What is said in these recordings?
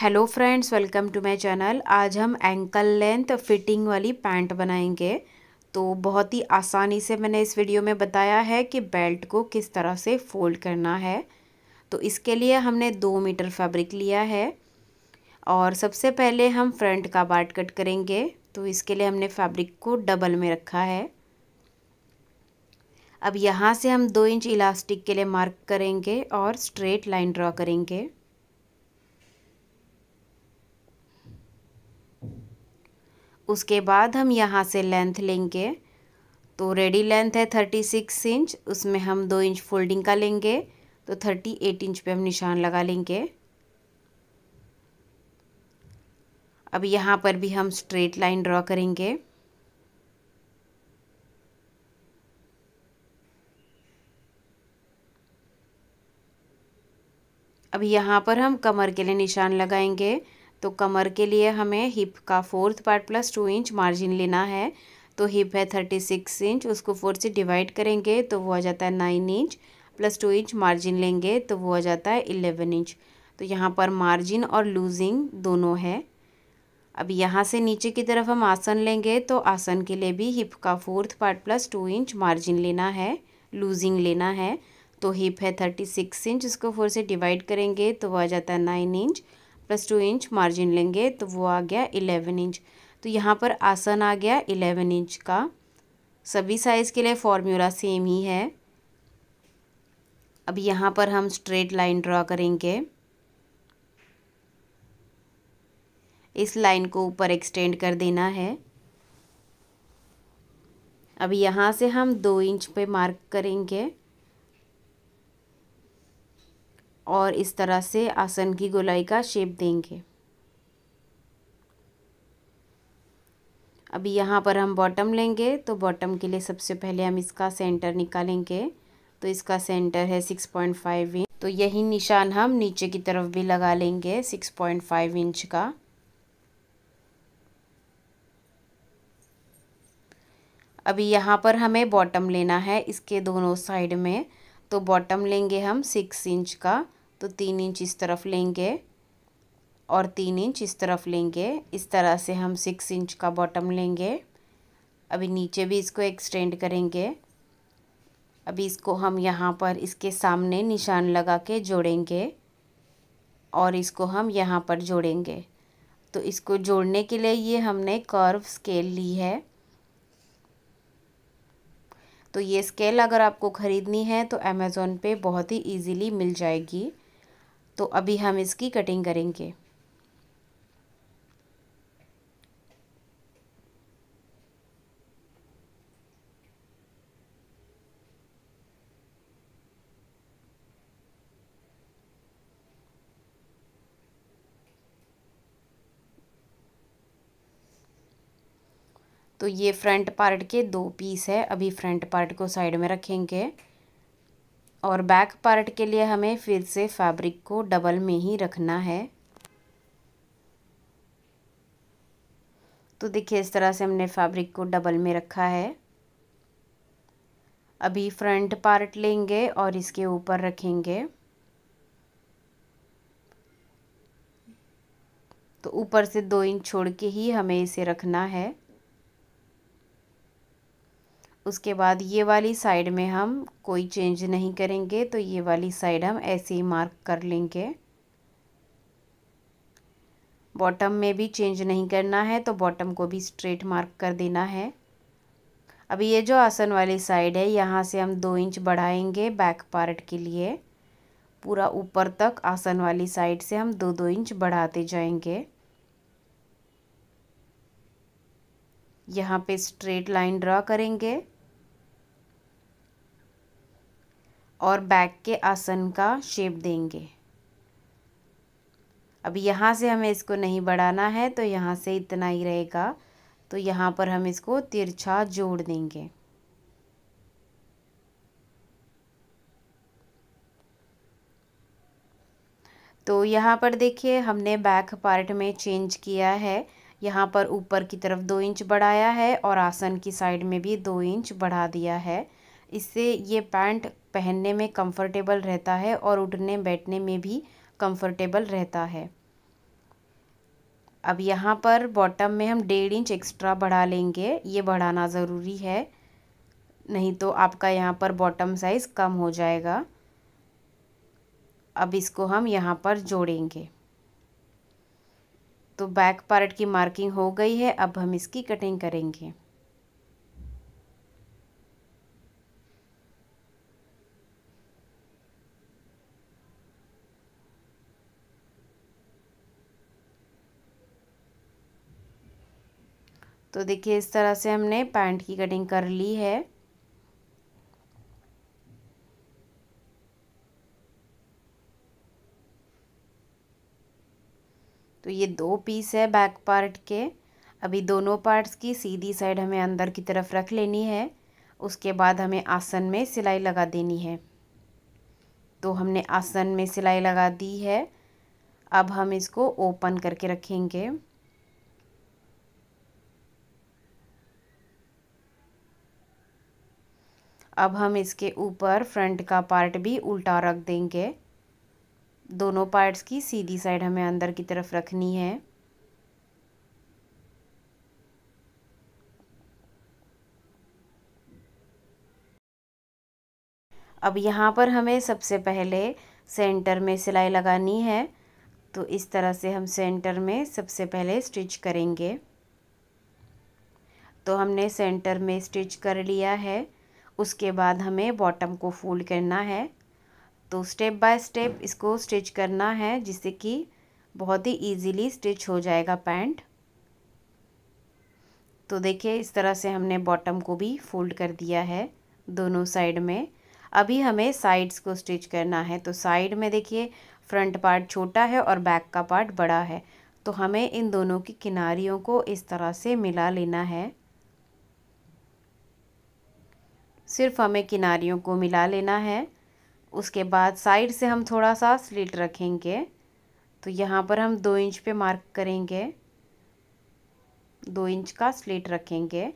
hello friends welcome to my channel आज हम ankle length fitting वाली पैंट बनाएंगे तो बहुत ही आसानी से मैंने इस वीडियो में बताया है कि बेल्ट को किस तरह से फोल्ड करना है तो इसके लिए हमने दो मीटर फैब्रिक लिया है और सबसे पहले हम फ्रंट का पार्ट कट करेंगे तो इसके लिए हमने फैब्रिक को डबल में रखा है अब यहाँ से हम दो इंच इलास्टिक के लिए मार्क करेंगे और स्ट्रेट लाइन ड्रॉ करेंगे उसके बाद हम यहाँ से लेंथ लेंगे तो रेडी लेंथ है थर्टी सिक्स इंच उसमें हम दो इंच फोल्डिंग का लेंगे तो थर्टी एट इंच पे हम निशान लगा लेंगे अब यहाँ पर भी हम स्ट्रेट लाइन ड्रॉ करेंगे अब यहाँ पर हम कमर के लिए निशान लगाएंगे तो कमर के लिए हमें हिप का fourth part plus two inch margin लेना है तो हिप है थर्टी सिक्स इंच उसको फोर से डिवाइड करेंगे तो वो आ जाता है nine inch plus two inch margin लेंगे तो वो आ जाता है इलेवन इंच तो यहाँ पर मार्जिन और लूजिंग दोनों है अब यहाँ से नीचे की तरफ हम आसन लेंगे तो आसन के लिए भी हिप का fourth part plus two inch margin लेना है लूजिंग लेना है तो हिप है थर्टी सिक्स इंच उसको फोर से डिवाइड करेंगे तो वह आ जाता है nine inch plus two inch margin लेंगे तो वो आ गया इलेवन इंच तो यहाँ पर आसन आ गया इलेवन इंच का सभी साइज़ के लिए फॉर्मूला सेम ही है अब यहाँ पर हम स्ट्रेट लाइन ड्रॉ करेंगे इस लाइन को ऊपर एक्सटेंड कर देना है अब यहाँ से हम दो इंच पे मार्क करेंगे और इस तरह से आसन की गोलाई का शेप देंगे अभी यहाँ पर हम बॉटम लेंगे तो बॉटम के लिए सबसे पहले हम इसका सेंटर निकालेंगे तो इसका सेंटर है सिक्स पॉइंट फाइव इंच तो यही निशान हम नीचे की तरफ भी लगा लेंगे सिक्स पॉइंट फाइव इंच का अभी यहाँ पर हमें बॉटम लेना है इसके दोनों साइड में तो बॉटम लेंगे हम सिक्स इंच का तो तीन इंच इस तरफ लेंगे और तीन इंच इस तरफ लेंगे इस तरह से हम सिक्स इंच का बॉटम लेंगे अभी नीचे भी इसको एक्सटेंड करेंगे अभी इसको हम यहाँ पर इसके सामने निशान लगा के जोड़ेंगे और इसको हम यहाँ पर जोड़ेंगे तो इसको जोड़ने के लिए ये हमने कर्व स्केल ली है तो ये स्केल अगर आपको ख़रीदनी है तो अमेज़ोन पे बहुत ही इजीली मिल जाएगी तो अभी हम इसकी कटिंग करेंगे तो ये फ्रंट पार्ट के दो पीस है अभी फ्रंट पार्ट को साइड में रखेंगे और बैक पार्ट के लिए हमें फिर से फैब्रिक को डबल में ही रखना है तो देखिए इस तरह से हमने फैब्रिक को डबल में रखा है अभी फ्रंट पार्ट लेंगे और इसके ऊपर रखेंगे तो ऊपर से दो इंच छोड़ के ही हमें इसे रखना है उसके बाद ये वाली साइड में हम कोई चेंज नहीं करेंगे तो ये वाली साइड हम ऐसे ही मार्क कर लेंगे बॉटम में भी चेंज नहीं करना है तो बॉटम को भी स्ट्रेट मार्क कर देना है अब ये जो आसन वाली साइड है यहाँ से हम दो इंच बढ़ाएंगे बैक पार्ट के लिए पूरा ऊपर तक आसन वाली साइड से हम दो दो इंच बढ़ाते जाएंगे यहाँ पे स्ट्रेट लाइन ड्रा करेंगे और बैक के आसन का शेप देंगे अब यहाँ से हमें इसको नहीं बढ़ाना है तो यहाँ से इतना ही रहेगा तो यहाँ पर हम इसको तिरछा जोड़ देंगे तो यहाँ पर देखिए हमने बैक पार्ट में चेंज किया है यहाँ पर ऊपर की तरफ दो इंच बढ़ाया है और आसन की साइड में भी दो इंच बढ़ा दिया है इससे ये पैंट पहनने में कंफर्टेबल रहता है और उठने बैठने में भी कंफर्टेबल रहता है अब यहाँ पर बॉटम में हम डेढ़ इंच एक्स्ट्रा बढ़ा लेंगे ये बढ़ाना ज़रूरी है नहीं तो आपका यहाँ पर बॉटम साइज़ कम हो जाएगा अब इसको हम यहाँ पर जोड़ेंगे तो बैक पार्ट की मार्किंग हो गई है अब हम इसकी कटिंग करेंगे तो देखिए इस तरह से हमने पैंट की कटिंग कर ली है तो ये दो पीस है बैक पार्ट के अभी दोनों पार्ट्स की सीधी साइड हमें अंदर की तरफ रख लेनी है उसके बाद हमें आसन में सिलाई लगा देनी है तो हमने आसन में सिलाई लगा दी है अब हम इसको ओपन करके रखेंगे अब हम इसके ऊपर फ्रंट का पार्ट भी उल्टा रख देंगे दोनों पार्ट्स की सीधी साइड हमें अंदर की तरफ रखनी है अब यहाँ पर हमें सबसे पहले सेंटर में सिलाई लगानी है तो इस तरह से हम सेंटर में सबसे पहले स्टिच करेंगे तो हमने सेंटर में स्टिच कर लिया है उसके बाद हमें बॉटम को फोल्ड करना है तो स्टेप बाय स्टेप इसको स्टिच करना है जिससे कि बहुत ही इजीली स्टिच हो जाएगा पैंट तो देखिए इस तरह से हमने बॉटम को भी फोल्ड कर दिया है दोनों साइड में अभी हमें साइड्स को स्टिच करना है तो साइड में देखिए फ्रंट पार्ट छोटा है और बैक का पार्ट बड़ा है तो हमें इन दोनों की किनारियों को इस तरह से मिला लेना है सिर्फ हमें किनारियों को मिला लेना है उसके बाद साइड से हम थोड़ा सा स्लिट रखेंगे तो यहाँ पर हम दो इंच पे मार्क करेंगे दो इंच का स्लिट रखेंगे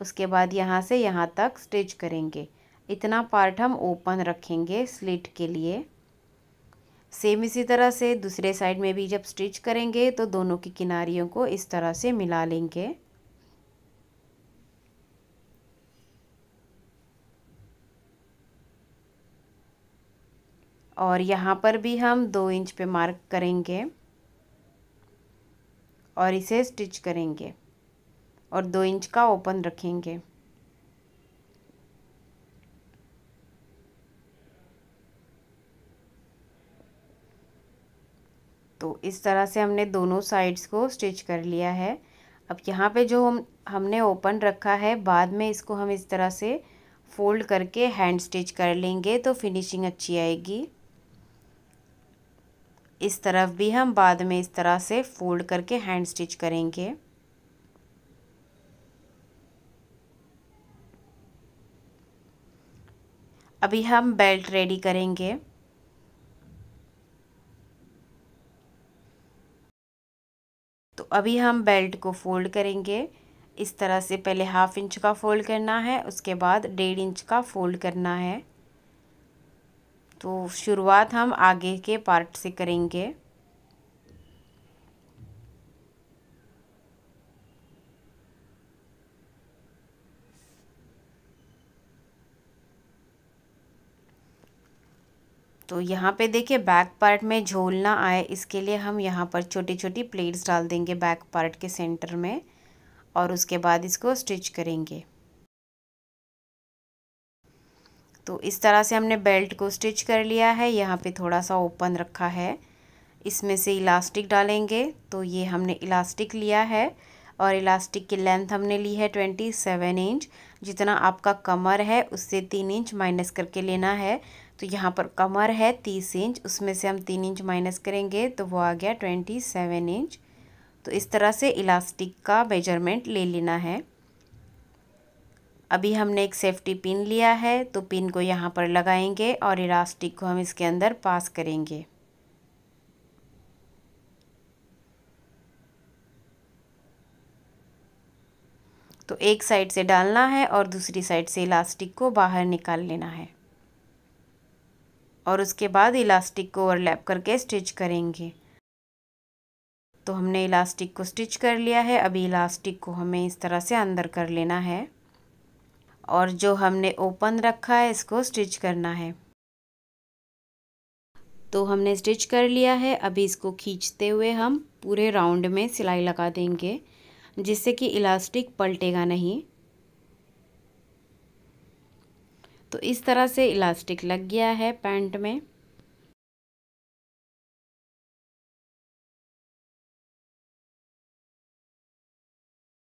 उसके बाद यहाँ से यहाँ तक स्टिच करेंगे इतना पार्ट हम ओपन रखेंगे स्लिट के लिए सेम इसी तरह से दूसरे साइड में भी जब स्टिच करेंगे तो दोनों की किनारियों को इस तरह से मिला लेंगे और यहाँ पर भी हम दो इंच पे मार्क करेंगे और इसे स्टिच करेंगे और दो इंच का ओपन रखेंगे तो इस तरह से हमने दोनों साइड्स को स्टिच कर लिया है अब यहाँ पे जो हम हमने ओपन रखा है बाद में इसको हम इस तरह से फोल्ड करके हैंड स्टिच कर लेंगे तो फिनिशिंग अच्छी आएगी इस तरफ भी हम बाद में इस तरह से फोल्ड करके हैंड स्टिच करेंगे अभी हम बेल्ट रेडी करेंगे तो अभी हम बेल्ट को फोल्ड करेंगे इस तरह से पहले हाफ इंच का फोल्ड करना है उसके बाद डेढ़ इंच का फोल्ड करना है तो शुरुआत हम आगे के पार्ट से करेंगे तो यहाँ पे देखिए बैक पार्ट में झोल ना आए इसके लिए हम यहाँ पर छोटी छोटी प्लेट्स डाल देंगे बैक पार्ट के सेंटर में और उसके बाद इसको स्टिच करेंगे तो इस तरह से हमने बेल्ट को स्टिच कर लिया है यहाँ पे थोड़ा सा ओपन रखा है इसमें से इलास्टिक डालेंगे तो ये हमने इलास्टिक लिया है और इलास्टिक की लेंथ हमने ली है ट्वेंटी सेवन इंच जितना आपका कमर है उससे तीन इंच माइनस करके लेना है तो यहाँ पर कमर है तीस इंच उसमें से हम तीन इंच माइनस करेंगे तो वो आ गया ट्वेंटी सेवन इंच तो इस तरह से इलास्टिक का मेजरमेंट ले लेना है अभी हमने एक सेफ्टी पिन लिया है तो पिन को यहाँ पर लगाएंगे और इलास्टिक को हम इसके अंदर पास करेंगे तो एक साइड से डालना है और दूसरी साइड से इलास्टिक को बाहर निकाल लेना है और उसके बाद इलास्टिक को ओवरलैप करके स्टिच करेंगे तो हमने इलास्टिक को स्टिच कर लिया है अभी इलास्टिक को हमें इस तरह से अंदर कर लेना है और जो हमने ओपन रखा है इसको स्टिच करना है तो हमने स्टिच कर लिया है अभी इसको खींचते हुए हम पूरे राउंड में सिलाई लगा देंगे जिससे कि इलास्टिक पलटेगा नहीं तो इस तरह से इलास्टिक लग गया है पैंट में